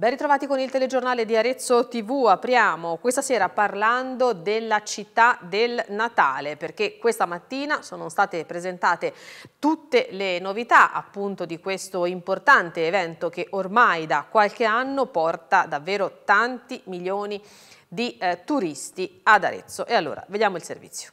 Ben ritrovati con il telegiornale di Arezzo TV. Apriamo questa sera parlando della città del Natale perché questa mattina sono state presentate tutte le novità appunto di questo importante evento che ormai da qualche anno porta davvero tanti milioni di eh, turisti ad Arezzo. E allora vediamo il servizio.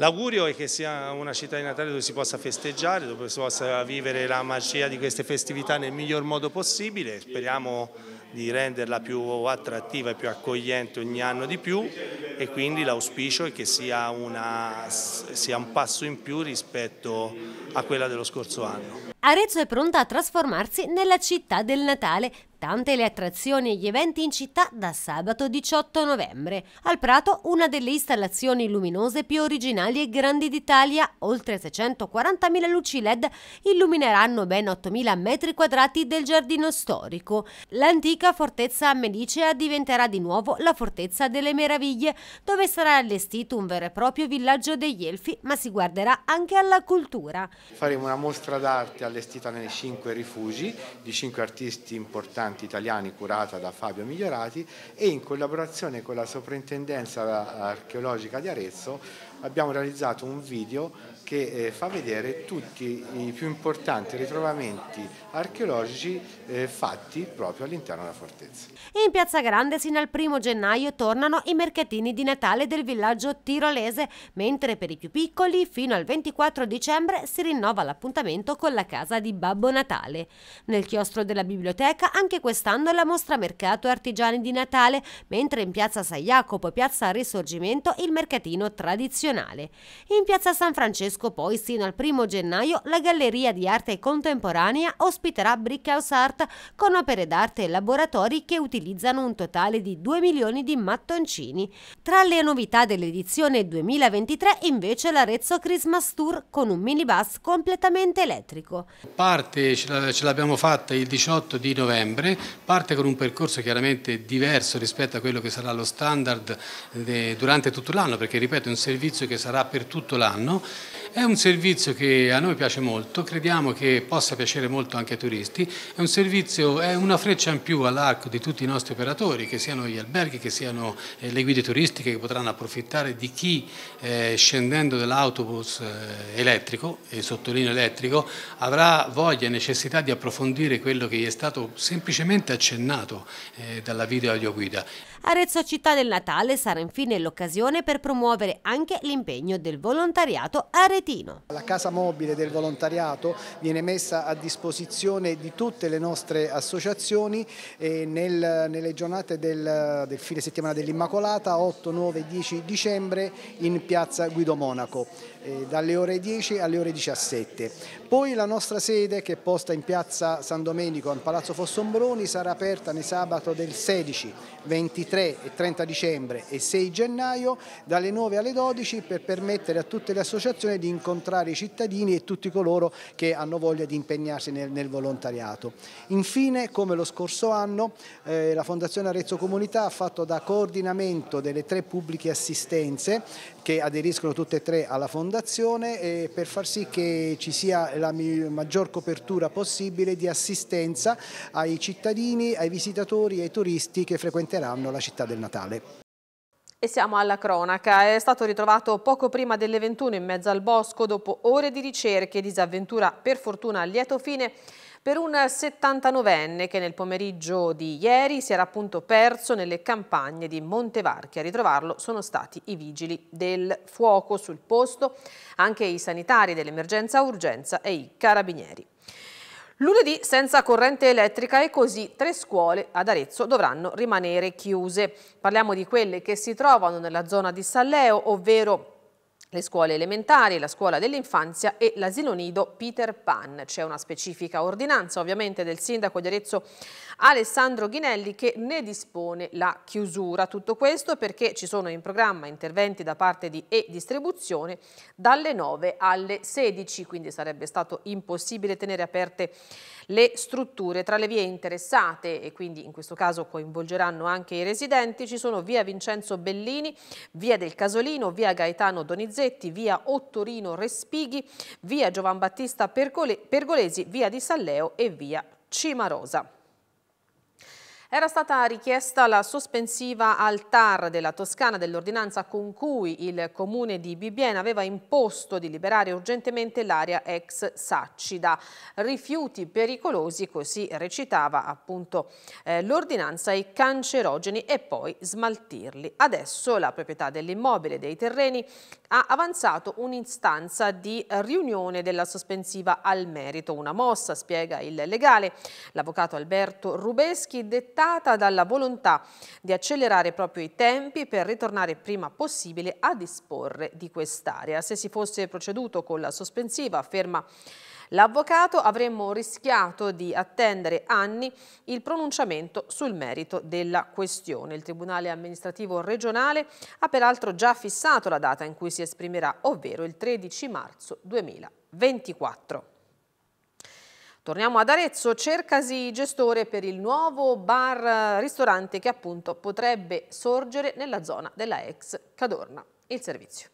L'augurio è che sia una città di Natale dove si possa festeggiare, dove si possa vivere la magia di queste festività nel miglior modo possibile, speriamo di renderla più attrattiva e più accogliente ogni anno di più e quindi l'auspicio è che sia, una, sia un passo in più rispetto a quella dello scorso anno. Arezzo è pronta a trasformarsi nella città del Natale Tante le attrazioni e gli eventi in città da sabato 18 novembre. Al Prato una delle installazioni luminose più originali e grandi d'Italia, oltre 640.000 luci LED illumineranno ben 8.000 metri quadrati del giardino storico. L'antica fortezza medicea diventerà di nuovo la fortezza delle meraviglie, dove sarà allestito un vero e proprio villaggio degli elfi, ma si guarderà anche alla cultura. Faremo una mostra d'arte allestita nei cinque rifugi di cinque artisti importanti migranti italiani curata da Fabio Migliorati e in collaborazione con la Soprintendenza archeologica di Arezzo abbiamo realizzato un video che eh, fa vedere tutti i più importanti ritrovamenti archeologici eh, fatti proprio all'interno della fortezza. In Piazza Grande sino al primo gennaio tornano i mercatini di Natale del villaggio tirolese, mentre per i più piccoli fino al 24 dicembre si rinnova l'appuntamento con la casa di Babbo Natale. Nel chiostro della biblioteca anche quest'anno la mostra mercato artigiani di Natale, mentre in Piazza San Jacopo e Piazza Risorgimento il mercatino tradizionale. In Piazza San Francesco Lasco poi sino al primo gennaio la Galleria di Arte Contemporanea ospiterà Brickhouse Art con opere d'arte e laboratori che utilizzano un totale di 2 milioni di mattoncini. Tra le novità dell'edizione 2023 invece l'Arezzo Christmas Tour con un minibus completamente elettrico. Parte ce l'abbiamo fatta il 18 di novembre, parte con un percorso chiaramente diverso rispetto a quello che sarà lo standard eh, durante tutto l'anno perché ripeto è un servizio che sarà per tutto l'anno è un servizio che a noi piace molto, crediamo che possa piacere molto anche ai turisti, è un servizio, è una freccia in più all'arco di tutti i nostri operatori, che siano gli alberghi, che siano eh, le guide turistiche che potranno approfittare di chi eh, scendendo dall'autobus eh, elettrico, e sottolineo elettrico, avrà voglia e necessità di approfondire quello che gli è stato semplicemente accennato dalla video audioguida. Arezzo Città del Natale sarà infine l'occasione per promuovere anche l'impegno del volontariato aretino. La casa mobile del volontariato viene messa a disposizione di tutte le nostre associazioni eh, nel, nelle giornate del, del fine settimana dell'Immacolata 8, 9 e 10 dicembre in piazza Guido Monaco eh, dalle ore 10 alle ore 17. Poi la nostra sede che è posta in piazza San Domenico al Palazzo Fossombroni sarà aperta nel sabato del 16, 23 23 e 30 dicembre e 6 gennaio dalle 9 alle 12 per permettere a tutte le associazioni di incontrare i cittadini e tutti coloro che hanno voglia di impegnarsi nel, nel volontariato. Infine, come lo scorso anno, eh, la Fondazione Arezzo Comunità ha fatto da coordinamento delle tre pubbliche assistenze che aderiscono tutte e tre alla Fondazione eh, per far sì che ci sia la maggior copertura possibile di assistenza ai cittadini, ai visitatori e ai turisti che frequenteranno la alla città del Natale. E siamo alla cronaca. È stato ritrovato poco prima delle 21 in mezzo al bosco dopo ore di ricerche, e disavventura per fortuna a lieto fine per un 79enne che nel pomeriggio di ieri si era appunto perso nelle campagne di Montevarchi. A ritrovarlo sono stati i vigili del fuoco sul posto, anche i sanitari dell'emergenza urgenza e i carabinieri. Lunedì senza corrente elettrica e così tre scuole ad Arezzo dovranno rimanere chiuse. Parliamo di quelle che si trovano nella zona di Salleo, ovvero le scuole elementari, la scuola dell'infanzia e l'asilo nido Peter Pan. C'è una specifica ordinanza ovviamente del sindaco di Arezzo Alessandro Ghinelli che ne dispone la chiusura. Tutto questo perché ci sono in programma interventi da parte di e-distribuzione dalle 9 alle 16, quindi sarebbe stato impossibile tenere aperte le strutture. Tra le vie interessate e quindi in questo caso coinvolgeranno anche i residenti ci sono via Vincenzo Bellini, via del Casolino, via Gaetano Donizetti, Donizetti, via Ottorino Respighi, via Giovan Battista Pergolesi, via di Salleo e via Cimarosa. Era stata richiesta la sospensiva al TAR della Toscana dell'ordinanza con cui il comune di Bibbiena aveva imposto di liberare urgentemente l'area ex Sacci da rifiuti pericolosi, così recitava appunto eh, l'ordinanza, i cancerogeni e poi smaltirli. Adesso la proprietà dell'immobile e dei terreni ha avanzato un'istanza di riunione della sospensiva al merito. Una mossa, spiega il legale. L'avvocato Alberto Rubeschi dettaglia dettata dalla volontà di accelerare proprio i tempi per ritornare prima possibile a disporre di quest'area. Se si fosse proceduto con la sospensiva, afferma L'avvocato avremmo rischiato di attendere anni il pronunciamento sul merito della questione. Il Tribunale amministrativo regionale ha peraltro già fissato la data in cui si esprimerà, ovvero il 13 marzo 2024. Torniamo ad Arezzo, cercasi gestore per il nuovo bar-ristorante eh, che appunto potrebbe sorgere nella zona della ex Cadorna. Il servizio.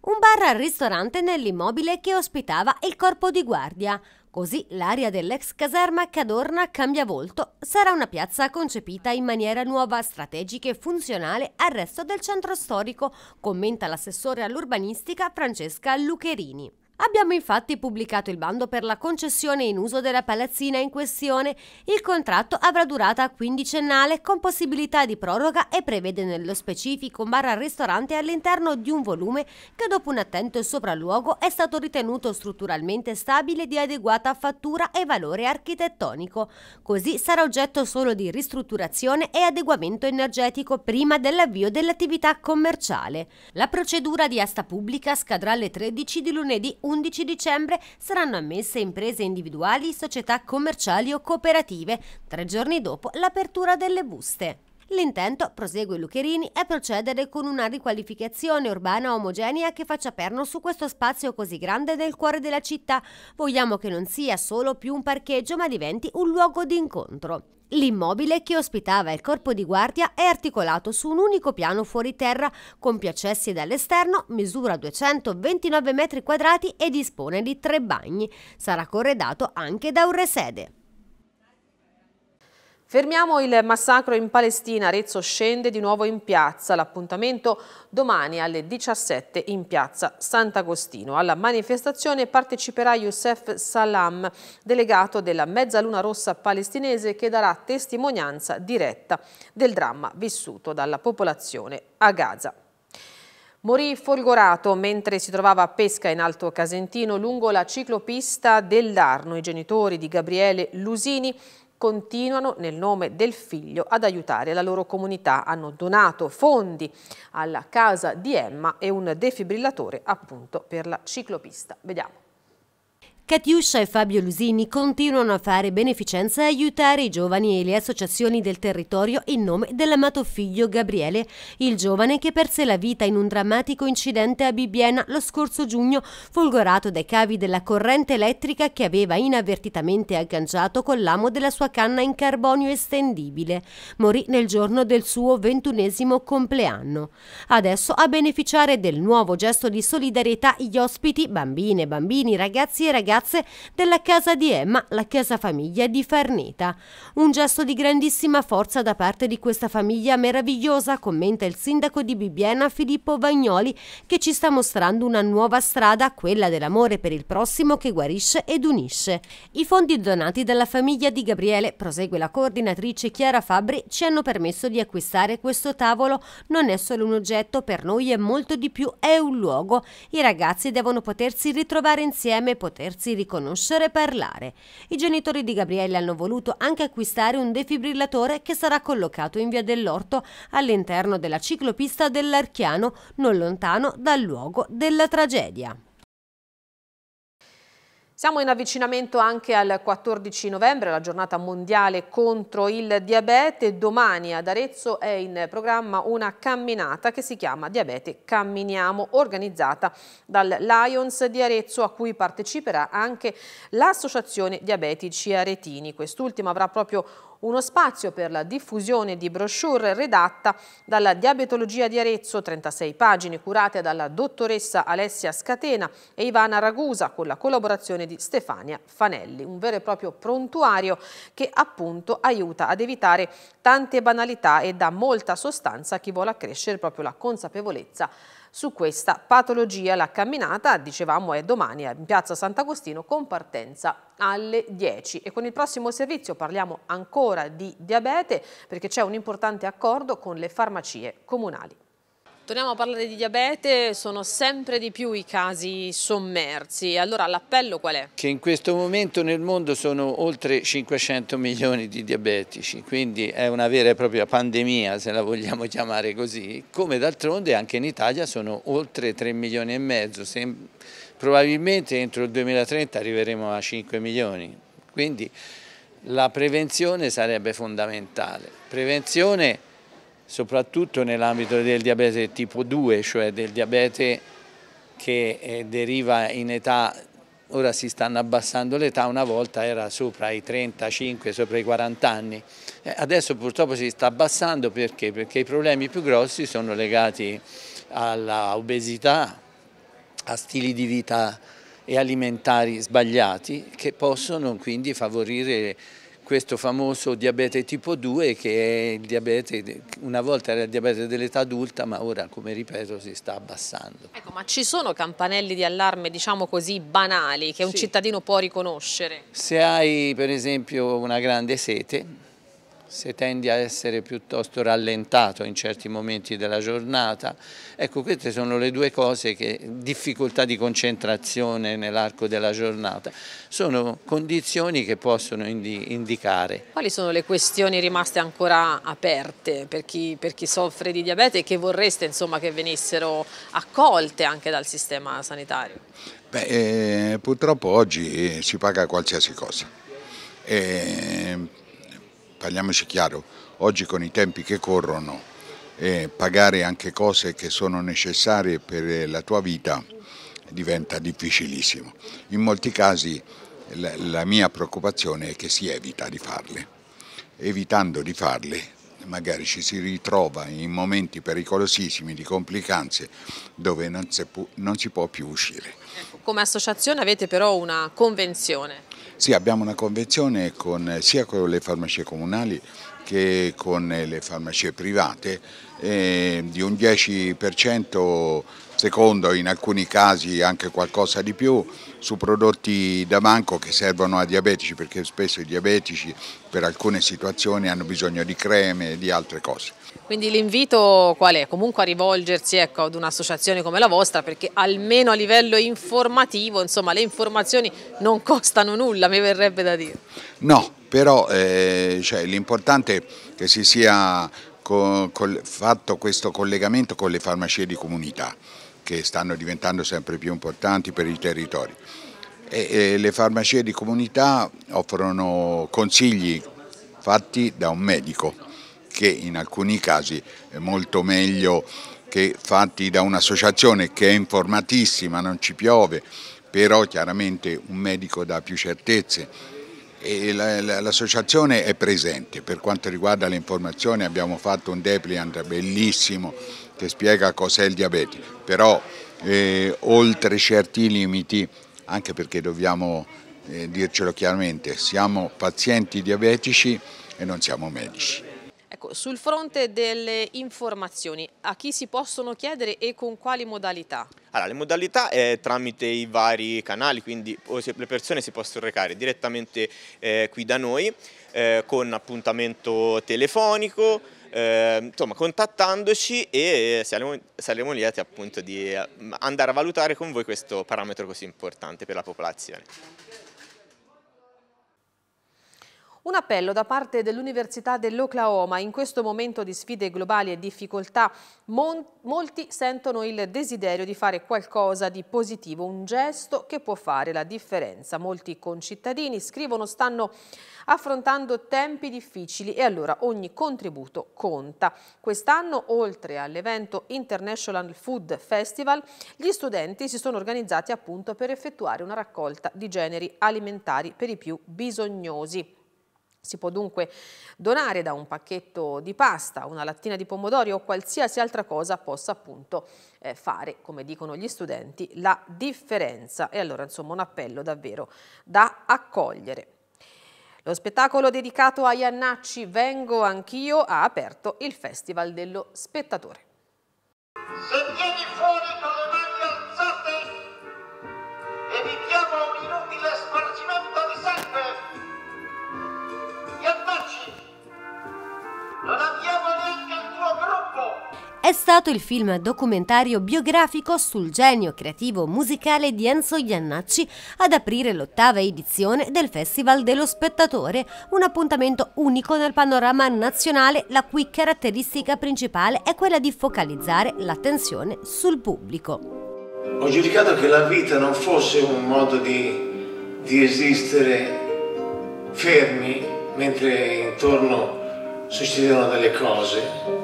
Un bar-ristorante nell'immobile che ospitava il corpo di guardia. Così l'area dell'ex caserma Cadorna cambia volto, sarà una piazza concepita in maniera nuova, strategica e funzionale al resto del centro storico, commenta l'assessore all'urbanistica Francesca Lucherini. Abbiamo infatti pubblicato il bando per la concessione in uso della palazzina in questione. Il contratto avrà durata quindicennale con possibilità di proroga e prevede nello specifico un bar al ristorante all'interno di un volume che dopo un attento sopralluogo è stato ritenuto strutturalmente stabile di adeguata fattura e valore architettonico. Così sarà oggetto solo di ristrutturazione e adeguamento energetico prima dell'avvio dell'attività commerciale. La procedura di asta pubblica scadrà alle 13 di lunedì 11 dicembre saranno ammesse imprese individuali, società commerciali o cooperative, tre giorni dopo l'apertura delle buste. L'intento, prosegue Lucherini, è procedere con una riqualificazione urbana omogenea che faccia perno su questo spazio così grande nel cuore della città. Vogliamo che non sia solo più un parcheggio ma diventi un luogo di incontro. L'immobile che ospitava il corpo di guardia è articolato su un unico piano fuori terra, compie accessi dall'esterno, misura 229 m2 e dispone di tre bagni. Sarà corredato anche da un resede. Fermiamo il massacro in Palestina, Arezzo scende di nuovo in piazza, l'appuntamento domani alle 17 in piazza Sant'Agostino. Alla manifestazione parteciperà Youssef Salam, delegato della Mezzaluna Rossa palestinese che darà testimonianza diretta del dramma vissuto dalla popolazione a Gaza. Morì folgorato mentre si trovava a pesca in Alto Casentino lungo la ciclopista dell'Arno. I genitori di Gabriele Lusini continuano nel nome del figlio ad aiutare la loro comunità. Hanno donato fondi alla casa di Emma e un defibrillatore appunto per la ciclopista. Vediamo. Catiuscia e Fabio Lusini continuano a fare beneficenza e aiutare i giovani e le associazioni del territorio in nome dell'amato figlio Gabriele, il giovane che perse la vita in un drammatico incidente a Bibbiena lo scorso giugno, folgorato dai cavi della corrente elettrica che aveva inavvertitamente agganciato con l'amo della sua canna in carbonio estendibile. Morì nel giorno del suo ventunesimo compleanno. Adesso a beneficiare del nuovo gesto di solidarietà gli ospiti, bambine, bambini, ragazzi e ragazze ragazze della casa di Emma, la casa famiglia di Farneta. Un gesto di grandissima forza da parte di questa famiglia meravigliosa, commenta il sindaco di Bibbiena Filippo Vagnoli, che ci sta mostrando una nuova strada, quella dell'amore per il prossimo che guarisce ed unisce. I fondi donati dalla famiglia di Gabriele, prosegue la coordinatrice Chiara Fabri, ci hanno permesso di acquistare questo tavolo. Non è solo un oggetto, per noi è molto di più, è un luogo. I ragazzi devono potersi ritrovare insieme, potersi farsi riconoscere e parlare. I genitori di Gabriele hanno voluto anche acquistare un defibrillatore che sarà collocato in via dell'Orto all'interno della ciclopista dell'Archiano, non lontano dal luogo della tragedia. Siamo in avvicinamento anche al 14 novembre, la giornata mondiale contro il diabete. Domani ad Arezzo è in programma una camminata che si chiama Diabete Camminiamo, organizzata dal Lions di Arezzo a cui parteciperà anche l'Associazione Diabetici Aretini. Quest'ultima avrà proprio uno spazio per la diffusione di brochure redatta dalla Diabetologia di Arezzo, 36 pagine curate dalla dottoressa Alessia Scatena e Ivana Ragusa con la collaborazione di Stefania Fanelli, un vero e proprio prontuario che appunto aiuta ad evitare tante banalità e dà molta sostanza a chi vuole accrescere proprio la consapevolezza su questa patologia. La camminata, dicevamo, è domani in piazza Sant'Agostino con partenza alle 10 e con il prossimo servizio parliamo ancora di diabete perché c'è un importante accordo con le farmacie comunali. Torniamo a parlare di diabete, sono sempre di più i casi sommersi, allora l'appello qual è? Che in questo momento nel mondo sono oltre 500 milioni di diabetici, quindi è una vera e propria pandemia se la vogliamo chiamare così, come d'altronde anche in Italia sono oltre 3 milioni e mezzo, Probabilmente entro il 2030 arriveremo a 5 milioni, quindi la prevenzione sarebbe fondamentale. Prevenzione soprattutto nell'ambito del diabete tipo 2, cioè del diabete che eh, deriva in età, ora si stanno abbassando l'età, una volta era sopra i 35, sopra i 40 anni, eh, adesso purtroppo si sta abbassando perché? Perché i problemi più grossi sono legati all'obesità, a stili di vita e alimentari sbagliati che possono quindi favorire questo famoso diabete tipo 2 che è il diabete, una volta era il diabete dell'età adulta ma ora come ripeto si sta abbassando. Ecco, ma ci sono campanelli di allarme diciamo così banali che sì. un cittadino può riconoscere? Se hai per esempio una grande sete se tendi a essere piuttosto rallentato in certi momenti della giornata. Ecco, queste sono le due cose che difficoltà di concentrazione nell'arco della giornata sono condizioni che possono indi indicare. Quali sono le questioni rimaste ancora aperte per chi, per chi soffre di diabete e che vorreste insomma, che venissero accolte anche dal sistema sanitario? Beh, eh, purtroppo oggi si paga qualsiasi cosa. Eh, parliamoci chiaro, oggi con i tempi che corrono e pagare anche cose che sono necessarie per la tua vita diventa difficilissimo. In molti casi la mia preoccupazione è che si evita di farle. Evitando di farle magari ci si ritrova in momenti pericolosissimi di complicanze dove non si può, non si può più uscire. come associazione avete però una convenzione? Sì, abbiamo una convenzione con, eh, sia con le farmacie comunali che con eh, le farmacie private eh, di un 10% secondo in alcuni casi anche qualcosa di più su prodotti da banco che servono a diabetici perché spesso i diabetici per alcune situazioni hanno bisogno di creme e di altre cose. Quindi l'invito qual è? Comunque a rivolgersi ecco, ad un'associazione come la vostra perché almeno a livello informativo insomma, le informazioni non costano nulla, mi verrebbe da dire. No, però eh, cioè, l'importante è che si sia co fatto questo collegamento con le farmacie di comunità che stanno diventando sempre più importanti per i territori. E, e le farmacie di comunità offrono consigli fatti da un medico che in alcuni casi è molto meglio che fatti da un'associazione che è informatissima, non ci piove, però chiaramente un medico dà più certezze. L'associazione è presente, per quanto riguarda le informazioni abbiamo fatto un depliant bellissimo che spiega cos'è il diabete, però eh, oltre certi limiti, anche perché dobbiamo eh, dircelo chiaramente, siamo pazienti diabetici e non siamo medici. Ecco, sul fronte delle informazioni, a chi si possono chiedere e con quali modalità? Allora, le modalità è tramite i vari canali, quindi le persone si possono recare direttamente eh, qui da noi eh, con appuntamento telefonico, eh, insomma contattandoci e saremo, saremo lieti appunto di eh, andare a valutare con voi questo parametro così importante per la popolazione. Un appello da parte dell'Università dell'Oklahoma. In questo momento di sfide globali e difficoltà, molti sentono il desiderio di fare qualcosa di positivo, un gesto che può fare la differenza. Molti concittadini scrivono stanno affrontando tempi difficili e allora ogni contributo conta. Quest'anno, oltre all'evento International Food Festival, gli studenti si sono organizzati appunto per effettuare una raccolta di generi alimentari per i più bisognosi. Si può dunque donare da un pacchetto di pasta, una lattina di pomodori o qualsiasi altra cosa possa appunto eh, fare, come dicono gli studenti, la differenza. E allora insomma un appello davvero da accogliere. Lo spettacolo dedicato a Iannacci Vengo anch'io ha aperto il Festival dello Spettatore. Eh, eh, è stato il film documentario biografico sul genio creativo musicale di Enzo Iannacci ad aprire l'ottava edizione del Festival dello Spettatore, un appuntamento unico nel panorama nazionale la cui caratteristica principale è quella di focalizzare l'attenzione sul pubblico. Ho giudicato che la vita non fosse un modo di, di esistere fermi mentre intorno succedevano delle cose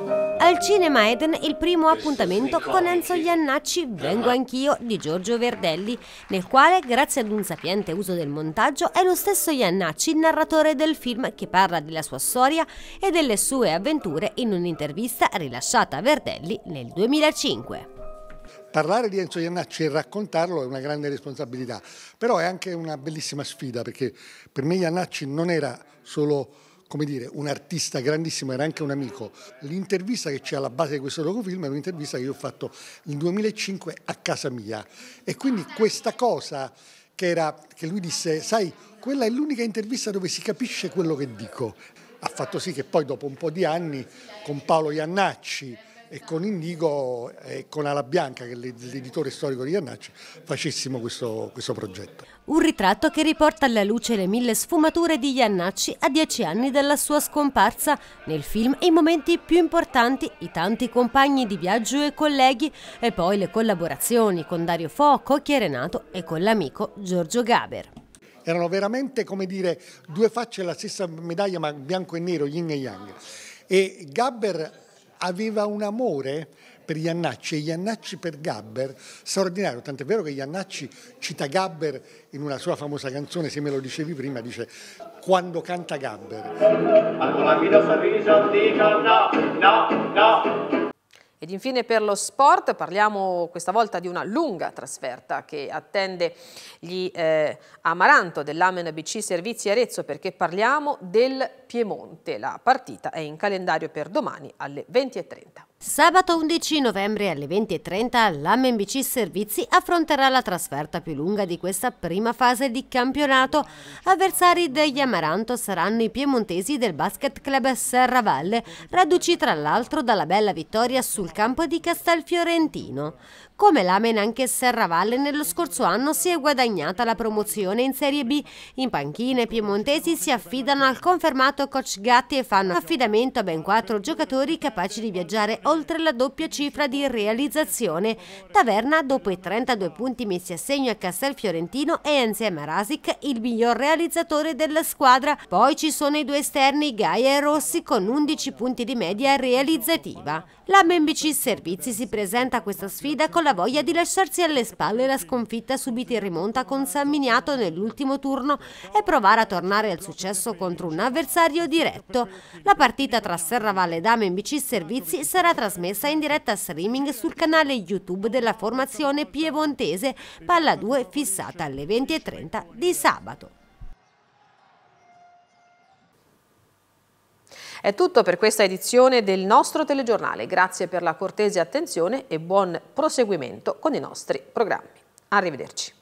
al Cinema Eden il primo appuntamento con Enzo Iannacci Vengo anch'io di Giorgio Verdelli, nel quale, grazie ad un sapiente uso del montaggio, è lo stesso Iannacci il narratore del film che parla della sua storia e delle sue avventure in un'intervista rilasciata a Verdelli nel 2005 parlare di Enzo Iannacci e raccontarlo è una grande responsabilità, però è anche una bellissima sfida perché per me Iannacci non era solo come dire, un artista grandissimo, era anche un amico. L'intervista che c'è alla base di questo docufilm è un'intervista che io ho fatto nel 2005 a casa mia e quindi questa cosa che, era, che lui disse, sai, quella è l'unica intervista dove si capisce quello che dico, ha fatto sì che poi dopo un po' di anni con Paolo Iannacci e con Indigo e con Ala Bianca, che è l'editore storico di Iannacci, facessimo questo, questo, progetto. Un ritratto che riporta alla luce le mille sfumature di Iannacci a dieci anni dalla sua scomparsa. Nel film i momenti più importanti, i tanti compagni di viaggio e colleghi e poi le collaborazioni con Dario Fo, Cocchi Renato e con l'amico Giorgio Gaber erano veramente come dire due facce della stessa medaglia ma bianco e nero, yin e yang e Gabber aveva un amore per Iannacci e Iannacci per Gabber straordinario, tant'è vero che Iannacci cita Gabber in una sua famosa canzone, se me lo dicevi prima, dice quando canta Gabber. sorriso, no, no, no. Ed infine per lo sport parliamo questa volta di una lunga trasferta che attende gli eh, Amaranto dell'Amen BC Servizi Arezzo perché parliamo del Piemonte. La partita è in calendario per domani alle 20.30. Sabato 11 novembre alle 20.30 l'AMBC Servizi affronterà la trasferta più lunga di questa prima fase di campionato. Avversari degli Amaranto saranno i piemontesi del Basket Club Serravalle, raduci tra l'altro dalla bella vittoria sul campo di Castelfiorentino come l'Amen anche Serravalle nello scorso anno si è guadagnata la promozione in Serie B. In panchina i piemontesi si affidano al confermato coach Gatti e fanno affidamento a ben quattro giocatori capaci di viaggiare oltre la doppia cifra di realizzazione. Taverna, dopo i 32 punti messi a segno a Castel Fiorentino, è insieme a Rasic il miglior realizzatore della squadra. Poi ci sono i due esterni Gaia e Rossi con 11 punti di media realizzativa. La MBC Servizi si presenta a questa sfida con la voglia di lasciarsi alle spalle la sconfitta subita in rimonta con San Miniato nell'ultimo turno e provare a tornare al successo contro un avversario diretto. La partita tra Serravalle Dame e BC Servizi sarà trasmessa in diretta streaming sul canale YouTube della formazione piemontese Palla 2 fissata alle 20.30 di sabato. È tutto per questa edizione del nostro telegiornale. Grazie per la cortese attenzione e buon proseguimento con i nostri programmi. Arrivederci.